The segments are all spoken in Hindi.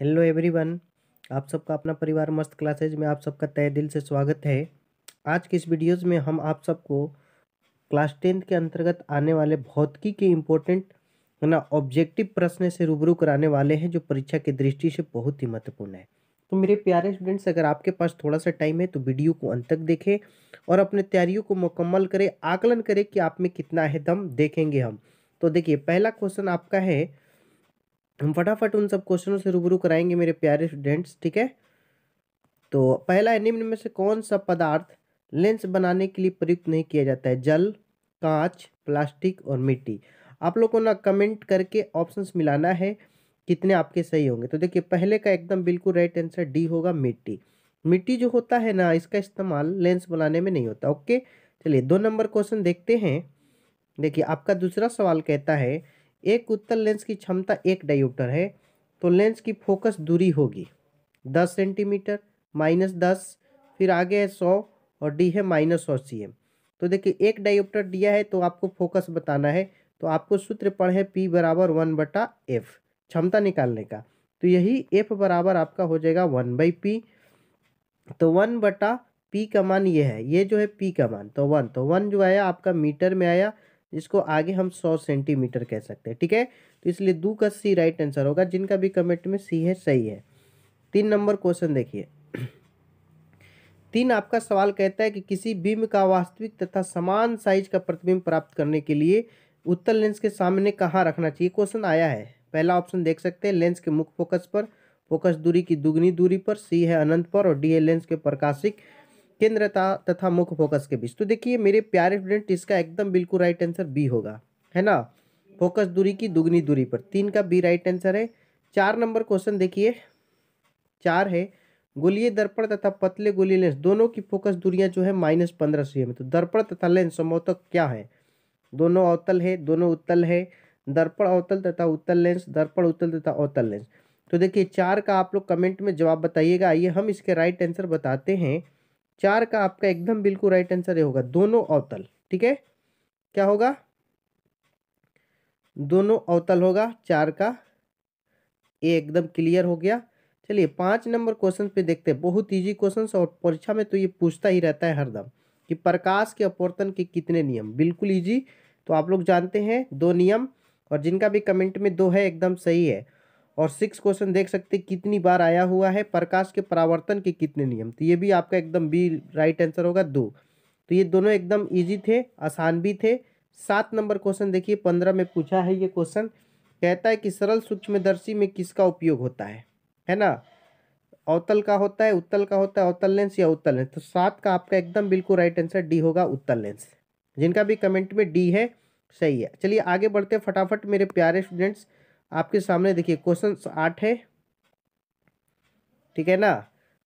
हेलो एवरीवन आप सबका अपना परिवार मस्त क्लासेज में आप सबका तय दिल से स्वागत है आज के इस वीडियोज़ में हम आप सबको क्लास टेंथ के अंतर्गत आने वाले भौतिकी के इम्पोर्टेंट है ना ऑब्जेक्टिव प्रश्न से रूबरू कराने वाले हैं जो परीक्षा की दृष्टि से बहुत ही महत्वपूर्ण है तो मेरे प्यारे स्टूडेंट्स अगर आपके पास थोड़ा सा टाइम है तो वीडियो को अंत तक देखें और अपने तैयारियों को मुकम्मल करें आकलन करें कि आप में कितना है दम देखेंगे हम तो देखिए पहला क्वेश्चन आपका है हम फटाफट उन सब क्वेश्चनों से रूबरू कराएंगे मेरे प्यारे स्टूडेंट्स ठीक है तो पहला है निम्न में से कौन सा पदार्थ लेंस बनाने के लिए प्रयुक्त नहीं किया जाता है जल कांच प्लास्टिक और मिट्टी आप लोग को ना कमेंट करके ऑप्शंस मिलाना है कितने आपके सही होंगे तो देखिए पहले का एकदम बिल्कुल राइट आंसर डी होगा मिट्टी मिट्टी जो होता है ना इसका इस्तेमाल लेंस बनाने में नहीं होता ओके चलिए दो नंबर क्वेश्चन देखते हैं देखिए आपका दूसरा सवाल कहता है एक उत्तल लेंस की क्षमता एक डायोप्टर है तो लेंस की फोकस दूरी होगी दस सेंटीमीटर माइनस दस फिर आगे है सौ और डी है माइनस सौ सी तो देखिए एक डायोप्टर दिया है तो आपको फोकस बताना है तो आपको सूत्र पढ़े पी बराबर वन बटा एफ क्षमता निकालने का तो यही एफ बराबर आपका हो जाएगा वन बाई पी तो वन बटा पी का मान ये है ये जो है पी का मान तो वन तो वन जो आया आपका मीटर में आया जिसको आगे हम सौ सेंटीमीटर कह सकते हैं ठीक है तो इसलिए दू का सी राइट आंसर होगा जिनका भी कमेंट में सी है सही है तीन नंबर क्वेश्चन देखिए तीन आपका सवाल कहता है कि किसी बीम का वास्तविक तथा समान साइज का प्रतिबिंब प्राप्त करने के लिए उत्तर लेंस के सामने कहाँ रखना चाहिए क्वेश्चन आया है पहला ऑप्शन देख सकते हैं लेंस के मुख्य फोकस पर फोकस दूरी की दुगनी दूरी पर सी है अनंत पर और डी है लेंस के प्रकाशिक केंद्रता तथा मुख्य फोकस के बीच तो देखिए मेरे प्यारे स्टूडेंट इसका एकदम बिल्कुल राइट आंसर बी होगा है ना फोकस दूरी की दुगनी दूरी पर तीन का बी राइट आंसर है चार नंबर क्वेश्चन देखिए चार है गोलीय दर्पण तथा पतले गोली लेंस दोनों की फोकस दूरियां जो है माइनस पंद्रह सी एम तो दर्पण तथा लेंस समोतक क्या है दोनों अवतल है दोनों उत्तल है दर्पण अवतल तथा उत्तल लेंस दर्पण उत्तल तथा अवतल लेंस तो देखिए चार का आप लोग कमेंट में जवाब बताइएगा आइए हम इसके राइट आंसर बताते हैं चार का आपका एकदम बिल्कुल राइट आंसर ये होगा दोनों अवतल ठीक है क्या होगा दोनों अवतल होगा चार का ये एकदम क्लियर हो गया चलिए पाँच नंबर क्वेश्चन पे देखते हैं बहुत इजी क्वेश्चन और परीक्षा में तो ये पूछता ही रहता है हरदम कि प्रकाश के अपवर्तन के कितने नियम बिल्कुल ईजी तो आप लोग जानते हैं दो नियम और जिनका भी कमेंट में दो है एकदम सही है और सिक्स क्वेश्चन देख सकते कितनी बार आया हुआ है प्रकाश के परावर्तन के कितने नियम तो ये भी आपका एकदम बी राइट आंसर होगा दो तो ये दोनों एकदम इजी थे आसान भी थे सात नंबर क्वेश्चन देखिए पंद्रह में पूछा है ये क्वेश्चन कहता है कि सरल सूक्ष्मदर्शी में किसका उपयोग होता है है ना अवतल का होता है उत्तल का होता है अवतल लेंस या उत्तल लेंस तो सात का आपका एकदम बिल्कुल राइट आंसर डी होगा उत्तल लेंस जिनका भी कमेंट में डी है सही है चलिए आगे बढ़ते फटाफट मेरे प्यारे स्टूडेंट्स आपके सामने देखिए क्वेश्चन आठ है ठीक है ना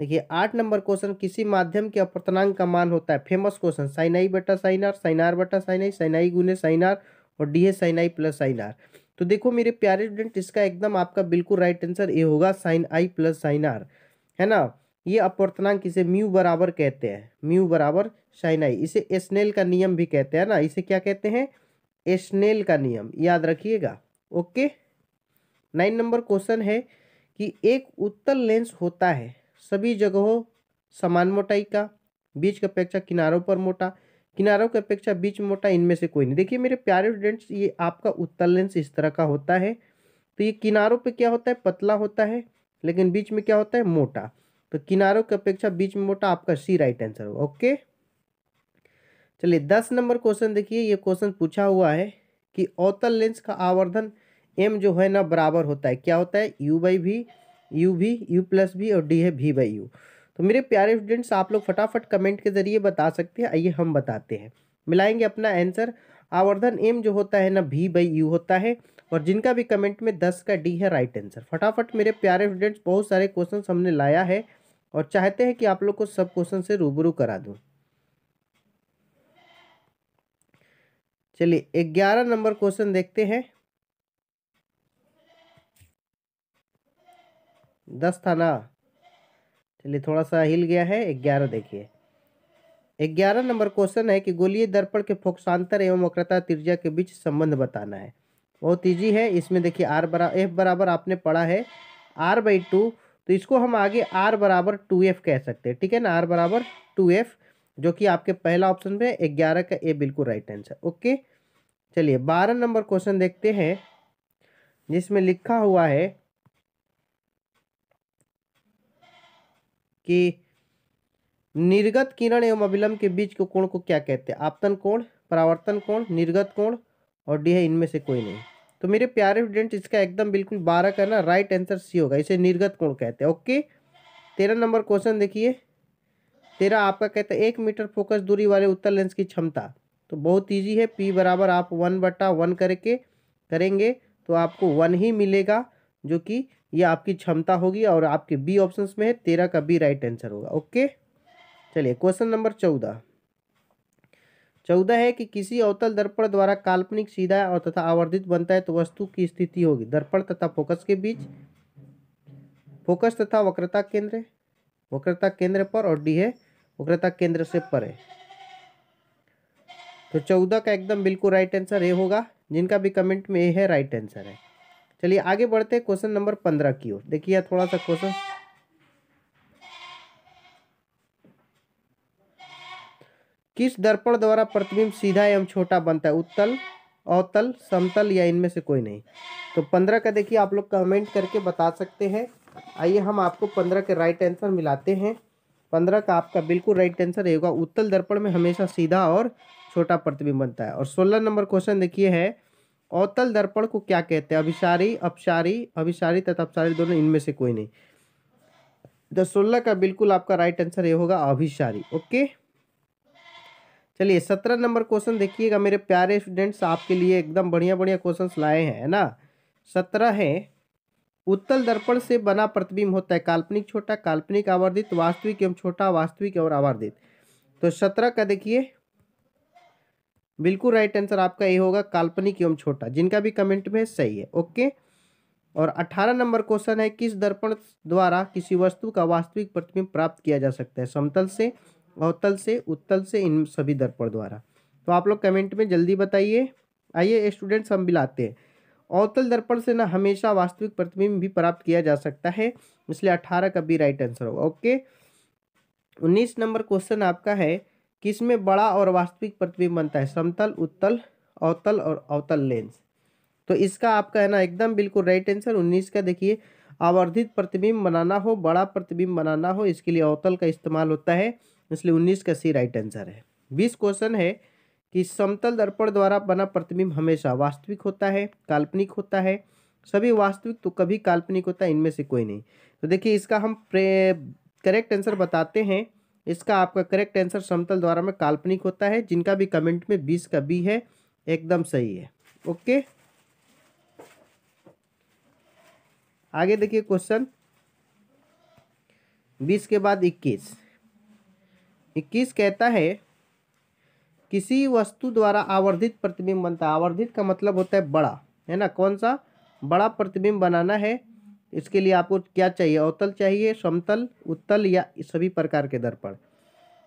देखिए आठ नंबर क्वेश्चन किसी माध्यम के अपवर्तनांक का मान होता है फेमस क्वेश्चन साइनाई बटा साइनार साइनार बटा साइनाई साइनाई गुने साइनार और डी है साइनाई प्लस साइनार तो देखो मेरे प्यारे स्टूडेंट इसका एकदम आपका बिल्कुल राइट आंसर ये होगा sine I plus sine R है ना ये अपवर्तनांक इसे म्यू बराबर कहते हैं म्यू बराबर साइन आई इसे एसनेल का नियम भी कहते हैं ना इसे क्या कहते हैं एसनेल का नियम याद रखिएगा ओके नाइन नंबर क्वेश्चन है कि एक उत्तल लेंस होता है सभी जगहों समान मोटाई का बीच की अपेक्षा किनारों पर मोटा किनारों की अपेक्षा बीच मोटा इनमें से कोई नहीं देखिए मेरे प्यारे स्टूडेंट्स ये आपका उत्तल लेंस इस तरह का होता है तो ये किनारों पे क्या होता है पतला होता है लेकिन बीच में क्या होता है मोटा तो किनारों की अपेक्षा बीच में मोटा आपका सी राइट आंसर होगा ओके चलिए दस नंबर क्वेश्चन देखिए ये क्वेश्चन पूछा हुआ है कि अवतल लेंस का आवर्धन एम जो है ना बराबर होता है क्या होता है U by V U V U plus V और डी है भी बाई यू तो मेरे प्यारे स्टूडेंट्स आप लोग फटाफट कमेंट के ज़रिए बता सकते हैं आइए हम बताते हैं मिलाएंगे अपना आंसर आवर्धन एम जो होता है ना भी बाई यू होता है और जिनका भी कमेंट में दस का डी है राइट आंसर फटाफट मेरे प्यारे स्टूडेंट्स बहुत सारे क्वेश्चन हमने लाया है और चाहते हैं कि आप लोग को सब क्वेश्चन से रूबरू करा दूँ चलिए ग्यारह नंबर क्वेश्चन देखते हैं दस था ना चलिए थोड़ा सा हिल गया है ग्यारह देखिए ग्यारह नंबर क्वेश्चन है कि गोलीय दर्पण के फोक्सांतर एवं वक्रता त्रिज्या के बीच संबंध बताना है बहुत ईजी है इसमें देखिए आर बरा एफ बराबर आपने पढ़ा है आर बाई टू तो इसको हम आगे आर बराबर टू एफ कह सकते हैं ठीक है ना आर बराबर टू एफ जो कि आपके पहला ऑप्शन में ग्यारह का ए बिल्कुल राइट आंसर ओके चलिए बारह नंबर क्वेश्चन देखते हैं जिसमें लिखा हुआ है कि निर्गत किरण एवं अभिलंब के बीच के कोण को क्या कहते हैं आपतन कोण परावर्तन कोण निर्गत कोण और डी है इनमें से कोई नहीं तो मेरे प्यारे स्टूडेंट इसका एकदम बिल्कुल बारह का ना राइट आंसर सी होगा इसे निर्गत कोण कहते हैं ओके तेरह नंबर क्वेश्चन देखिए तेरह आपका कहता है एक मीटर फोकस दूरी वाले उत्तर लेंस की क्षमता तो बहुत ईजी है पी बराबर आप वन बटा वन करके करेंगे तो आपको वन ही मिलेगा जो कि ये आपकी क्षमता होगी और आपके बी ऑप्शन में है तेरह का बी राइट आंसर होगा ओके चलिए क्वेश्चन नंबर चौदह चौदह है कि किसी अवतल दर्पण द्वारा काल्पनिक सीधा और तथा आवर्धित बनता है तो वस्तु की स्थिति होगी दर्पण तथा फोकस के बीच फोकस तथा वक्रता केंद्र वक्रता केंद्र पर और डी है वक्रता केंद्र से पर तो चौदह का एकदम बिल्कुल राइट आंसर ए होगा जिनका भी कमेंट में ए है राइट आंसर है चलिए आगे बढ़ते हैं क्वेश्चन नंबर पंद्रह की ओर देखिए थोड़ा सा क्वेश्चन किस दर्पण द्वारा प्रतिबिंब सीधा एवं छोटा बनता है उत्तल अवतल समतल या इनमें से कोई नहीं तो पंद्रह का देखिए आप लोग कमेंट करके बता सकते हैं आइए हम आपको पंद्रह के राइट आंसर मिलाते हैं पंद्रह का आपका बिल्कुल राइट आंसर होगा उत्तल दर्पण में हमेशा सीधा और छोटा प्रतिबिंब बनता है और सोलह नंबर क्वेश्चन देखिए है अवतल दर्पण को क्या कहते हैं अभिशारी अपशारी अभिशारी तथा अपशारी दोनों इनमें से कोई नहीं द सोलह का बिल्कुल आपका राइट आंसर ये होगा अभिशारी ओके चलिए सत्रह नंबर क्वेश्चन देखिएगा मेरे प्यारे स्टूडेंट्स आपके लिए एकदम बढ़िया बढ़िया क्वेश्चन लाए हैं है ना सत्रह है उत्तल दर्पण से बना प्रतिबिंब होता है काल्पनिक छोटा काल्पनिक आवर्धित वास्तविक एवं छोटा वास्तविक और आवर्धित तो सत्रह का देखिए बिल्कुल राइट आंसर आपका ये होगा काल्पनिक एवं छोटा जिनका भी कमेंट में सही है ओके और अठारह नंबर क्वेश्चन है किस दर्पण द्वारा किसी वस्तु का वास्तविक प्रतिबिंब प्राप्त किया जा सकता है समतल से अवतल से उत्तल से इन सभी दर्पण द्वारा तो आप लोग कमेंट में जल्दी बताइए आइए स्टूडेंट्स हम मिलाते हैं अवतल दर्पण से ना हमेशा वास्तविक प्रतिबिंब भी प्राप्त किया जा सकता है इसलिए अठारह का भी राइट आंसर होगा ओके उन्नीस नंबर क्वेश्चन आपका है किसमें बड़ा और वास्तविक प्रतिबिंब बनता है समतल उत्तल अवतल और अवतल लेंस तो इसका आपका है ना एकदम बिल्कुल राइट आंसर उन्नीस का देखिए आवर्धित प्रतिबिंब बनाना हो बड़ा प्रतिबिंब बनाना हो इसके लिए अवतल का इस्तेमाल होता है इसलिए उन्नीस का सी राइट आंसर है बीस क्वेश्चन है कि समतल दर्पण द्वारा बना प्रतिबिंब हमेशा वास्तविक होता है काल्पनिक होता है सभी वास्तविक तो कभी काल्पनिक होता है इनमें से कोई नहीं तो देखिए इसका हम करेक्ट आंसर बताते हैं इसका आपका करेक्ट आंसर समतल द्वारा में काल्पनिक होता है जिनका भी कमेंट में बीस का बी है एकदम सही है ओके आगे देखिए क्वेश्चन बीस के बाद इक्कीस इक्कीस कहता है किसी वस्तु द्वारा आवर्धित प्रतिबिंब बनता है आवर्धित का मतलब होता है बड़ा है ना कौन सा बड़ा प्रतिबिंब बनाना है इसके लिए आपको क्या चाहिए अवतल चाहिए समतल उत्तल या सभी प्रकार के दर्पण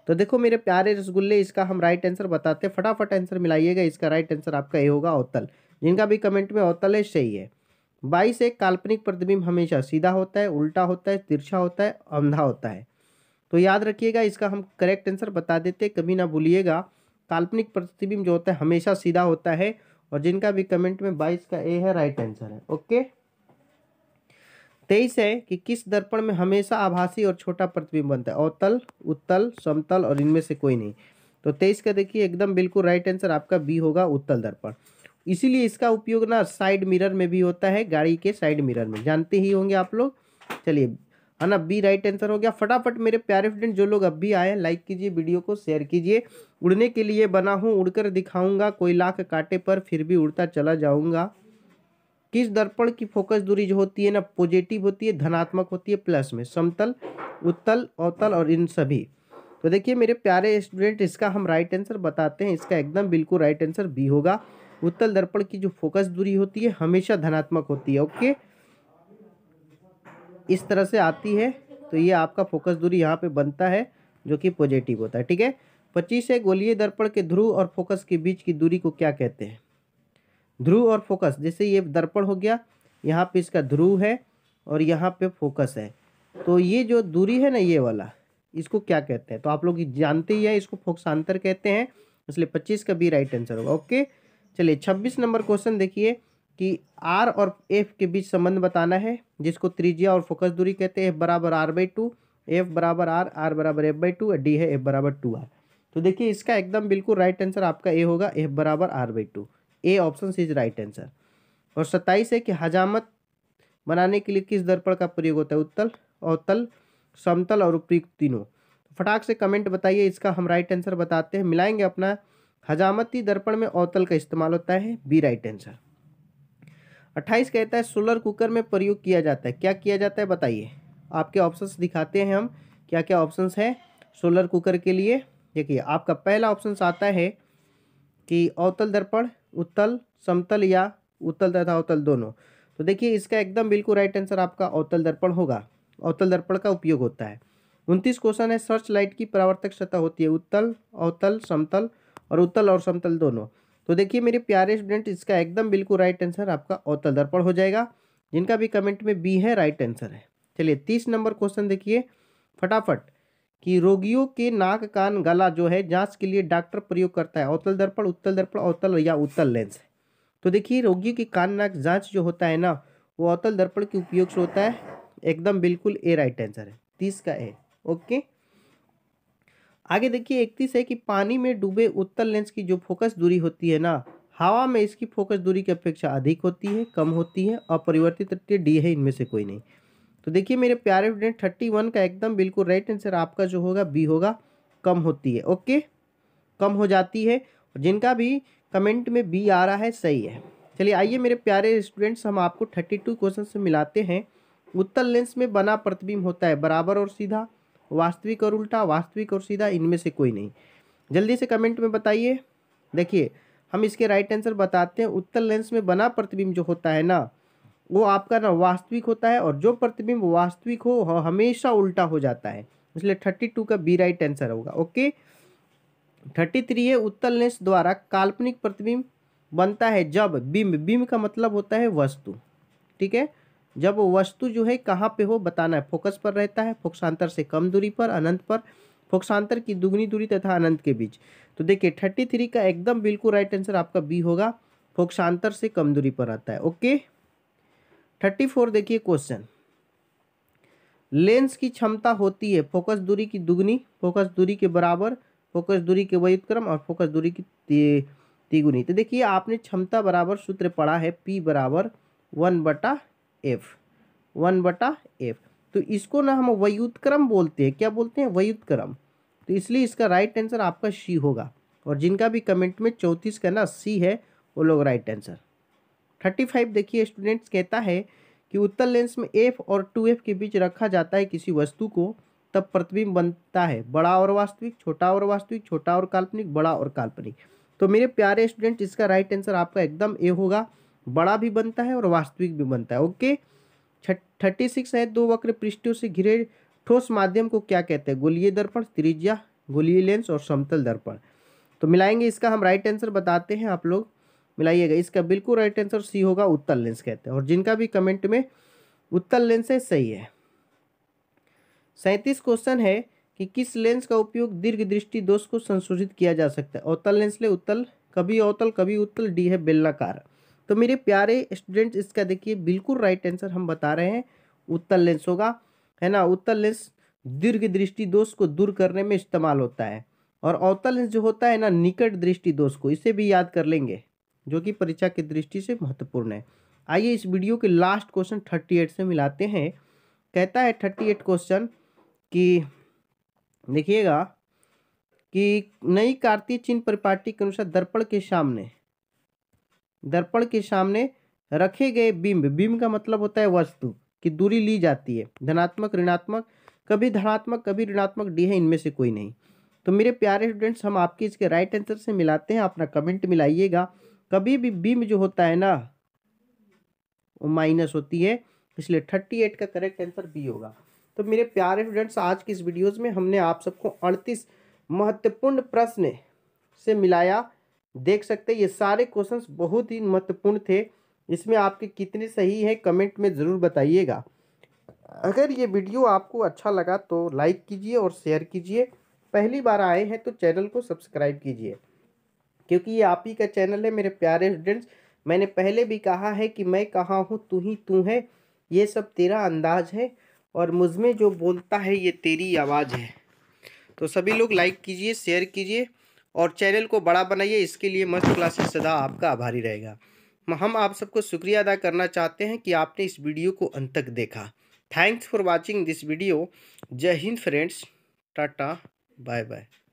तो देखो मेरे प्यारे रसगुल्ले इसका हम राइट आंसर बताते हैं फटाफट आंसर मिलाइएगा इसका राइट आंसर आपका ये होगा अवतल जिनका भी कमेंट में अवतल है सही है बाईस एक काल्पनिक प्रतिबिंब हमेशा सीधा होता है उल्टा होता है तिरछा होता है अंधा होता है तो याद रखिएगा इसका हम करेक्ट आंसर बता देते कभी ना भूलिएगा काल्पनिक प्रतिबिंब जो होता है हमेशा सीधा होता है और जिनका भी कमेंट में बाईस का ए है राइट आंसर है ओके तेईस है कि किस दर्पण में हमेशा आभासी और छोटा प्रतिबिंब बनता है अवतल उत्तल समतल और इनमें से कोई नहीं तो तेईस का देखिए एकदम बिल्कुल राइट आंसर आपका बी होगा उत्तल दर्पण इसीलिए इसका उपयोग ना साइड मिरर में भी होता है गाड़ी के साइड मिरर में जानते ही होंगे आप लोग चलिए है ना बी राइट आंसर हो गया फटाफट मेरे प्यारे फ्रेंड जो लोग अब भी आए लाइक कीजिए वीडियो को शेयर कीजिए उड़ने के लिए बना हूँ उड़कर दिखाऊंगा कोई लाख काटे पर फिर भी उड़ता चला जाऊँगा किस दर्पण की फोकस दूरी जो होती है ना पॉजिटिव होती है धनात्मक होती है प्लस में समतल उत्तल अवतल और इन सभी तो देखिए मेरे प्यारे स्टूडेंट इसका हम राइट आंसर बताते हैं इसका एकदम बिल्कुल राइट आंसर बी होगा उत्तल दर्पण की जो फोकस दूरी होती है हमेशा धनात्मक होती है ओके इस तरह से आती है तो ये आपका फोकस दूरी यहाँ पे बनता है जो कि पॉजिटिव होता है ठीक है पच्चीस है गोलीय दर्पण के ध्रुव और फोकस के बीच की दूरी को क्या कहते हैं ध्रुव और फोकस जैसे ये दर्पण हो गया यहाँ पे इसका ध्रुव है और यहाँ पे फोकस है तो ये जो दूरी है ना ये वाला इसको क्या कहते हैं तो आप लोग जानते ही है इसको फोक्सांतर कहते हैं इसलिए पच्चीस का बी राइट आंसर होगा ओके चलिए छब्बीस नंबर क्वेश्चन देखिए कि आर और एफ के बीच संबंध बताना है जिसको त्रिज्या और फोकस दूरी कहते हैं एफ बराबर आर बाई टू एफ बराबर आर आर बराबर एफ बाई टू डी है एफ बराबर टू आर तो देखिए इसका एकदम बिल्कुल राइट आंसर आपका ए होगा एफ बराबर R by two A option is right answer और सत्ताईस है कि हजामत बनाने के लिए किस दर्पण का प्रयोग होता है उत्तल अवतल समतल और उपयुक्त तीनों तो फटाक से कमेंट बताइए इसका हम राइट आंसर बताते हैं मिलाएंगे अपना हजामती दर्पण में अवतल का इस्तेमाल होता है बी राइट आंसर अट्ठाईस कहता है सोलर कुकर में प्रयोग किया जाता है क्या किया जाता है बताइए आपके ऑप्शंस दिखाते हैं हम क्या क्या ऑप्शंस है सोलर कुकर के लिए देखिए आपका पहला ऑप्शन आता है कि अवतल दर्पण उत्तल समतल या उत्तल तथा अवतल दोनों तो देखिए इसका एकदम बिल्कुल राइट आंसर आपका अवतल दर्पण होगा अवतल दर्पण का उपयोग होता है उनतीस क्वेश्चन है सर्च लाइट की परावर्तक सतह होती है उत्तल अवतल समतल और उत्तल और समतल दोनों तो देखिए मेरे प्यारे स्टूडेंट इसका एकदम बिल्कुल राइट आंसर आपका अवतल दर्पण हो जाएगा जिनका भी कमेंट में बी है राइट आंसर है चलिए तीस नंबर क्वेश्चन देखिए फटाफट कि रोगियों के नाक कान गला जो है जांच के लिए डॉक्टर प्रयोग करता है अवतल दर्पण उत्तल दर्पण अवतल या उत्तल लेंस है तो देखिए रोगियों की कान नाक जांच जो होता है ना वो अवतल दर्पण के उपयोग से होता है एकदम बिल्कुल ए राइट आंसर है तीस का ए ओके आगे देखिए इकतीस है कि पानी में डूबे उत्तल लेंस की जो फोकस दूरी होती है ना हवा में इसकी फोकस दूरी की अपेक्षा अधिक होती है कम होती है अपरिवर्तित डी है इनमें से कोई नहीं तो देखिए मेरे प्यारे स्टूडेंट थर्टी वन का एकदम बिल्कुल राइट आंसर आपका जो होगा बी होगा कम होती है ओके कम हो जाती है जिनका भी कमेंट में बी आ रहा है सही है चलिए आइए मेरे प्यारे स्टूडेंट्स हम आपको थर्टी टू क्वेश्चन से मिलाते हैं उत्तर लेंस में बना प्रतिबिंब होता है बराबर और सीधा वास्तविक और उल्टा वास्तविक और सीधा इनमें से कोई नहीं जल्दी से कमेंट में बताइए देखिए हम इसके राइट आंसर बताते हैं उत्तर लेंस में बना प्रतिबिंब जो होता है ना वो आपका ना वास्तविक होता है और जो प्रतिबिंब वास्तविक हो हमेशा उल्टा हो जाता है इसलिए थर्टी टू का बी राइट आंसर होगा ओके थर्टी थ्री है उत्तल लेंस द्वारा काल्पनिक प्रतिबिंब बनता है जब बिंब बिंब का मतलब होता है वस्तु ठीक है जब वस्तु जो है कहाँ पे हो बताना है फोकस पर रहता है फोक्सांतर से कम दूरी पर अनंत पर फोक्सांतर की दुगनी दूरी तथा अनंत के बीच तो देखिए थर्टी थ्री का एकदम बिल्कुल राइट आंसर आपका बी होगा फोक्सांतर से कम दूरी पर आता है ओके थर्टी फोर देखिए क्वेश्चन लेंस की क्षमता होती है फोकस दूरी की दुगनी फोकस दूरी के बराबर फोकस दूरी के व्युतक्रम और फोकस दूरी की तिगुनी तो देखिए आपने क्षमता बराबर सूत्र पढ़ा है पी बराबर वन बटा एफ वन बटा एफ तो इसको ना हम व्युतक्रम बोलते हैं क्या बोलते हैं व्युतक्रम तो इसलिए इसका राइट आंसर आपका सी होगा और जिनका भी कमेंट में चौंतीस का ना सी है वो लोग राइट आंसर थर्टी फाइव देखिए स्टूडेंट्स कहता है कि उत्तल लेंस में एफ और टू एफ के बीच रखा जाता है किसी वस्तु को तब प्रतिबिंब बनता है बड़ा और वास्तविक छोटा और वास्तविक छोटा और काल्पनिक बड़ा और काल्पनिक तो मेरे प्यारे स्टूडेंट्स इसका राइट आंसर आपका एकदम ए होगा बड़ा भी बनता है और वास्तविक भी बनता है ओके थर्टी सिक्स है दो वक्र पृष्ठों से घिरे ठोस माध्यम को क्या कहते हैं गोलीय दर्पण त्रिज्या गोलीय लेंस और समतल दर्पण तो मिलाएंगे इसका हम राइट आंसर बताते हैं आप लोग मिलाइएगा इसका बिल्कुल राइट आंसर सी होगा उत्तल लेंस कहते हैं और जिनका भी कमेंट में उत्तल लेंस है सही है सैंतीस क्वेश्चन है कि किस लेंस का उपयोग दीर्घ दृष्टि दोष को संशोधित किया जा सकता है अवतल लेंस ले उत्तल कभी अवतल कभी उत्तल डी है बेलनाकार तो मेरे प्यारे स्टूडेंट्स इसका देखिए बिल्कुल राइट आंसर हम बता रहे हैं उत्तल लेंस होगा है ना उत्तल लेंस दीर्घ दृष्टि दोष को दूर करने में इस्तेमाल होता है और अवतल लेंस जो होता है ना निकट दृष्टि दोष को इसे भी याद कर लेंगे जो कि परीक्षा की दृष्टि से महत्वपूर्ण है आइए इस वीडियो के लास्ट क्वेश्चन थर्टी एट से मिलाते हैं कहता है थर्टी एट क्वेश्चन कि देखिएगा कि नई कार्तीय चिन्ह परिपाटी के अनुसार दर्पण के सामने दर्पण के सामने रखे गए बिंब बिंब का मतलब होता है वस्तु की दूरी ली जाती है धनात्मक ऋणात्मक कभी धनात्मक कभी ऋणात्मक डी है इनमें से कोई नहीं तो मेरे प्यारे स्टूडेंट्स हम आपके इसके राइट आंसर से मिलाते हैं अपना कमेंट मिलाइएगा कभी भी बीम जो होता है ना वो माइनस होती है इसलिए थर्टी एट का करेक्ट आंसर बी होगा तो मेरे प्यारे स्टूडेंट्स आज की इस वीडियोज़ में हमने आप सबको अड़तीस महत्वपूर्ण प्रश्न से मिलाया देख सकते ये सारे क्वेश्चंस बहुत ही महत्वपूर्ण थे इसमें आपके कितने सही हैं कमेंट में ज़रूर बताइएगा अगर ये वीडियो आपको अच्छा लगा तो लाइक कीजिए और शेयर कीजिए पहली बार आए हैं तो चैनल को सब्सक्राइब कीजिए क्योंकि ये आप ही का चैनल है मेरे प्यारे स्टूडेंट्स मैंने पहले भी कहा है कि मैं कहाँ हूँ तू ही तू है ये सब तेरा अंदाज है और मुझ में जो बोलता है ये तेरी आवाज़ है तो सभी लोग लाइक कीजिए शेयर कीजिए और चैनल को बड़ा बनाइए इसके लिए मस्त क्लासेस सदा आपका आभारी रहेगा हम आप सबको शुक्रिया अदा करना चाहते हैं कि आपने इस वीडियो को अंत तक देखा thanks for watching this video जय हिंद फ्रेंड्स टाटा बाय बाय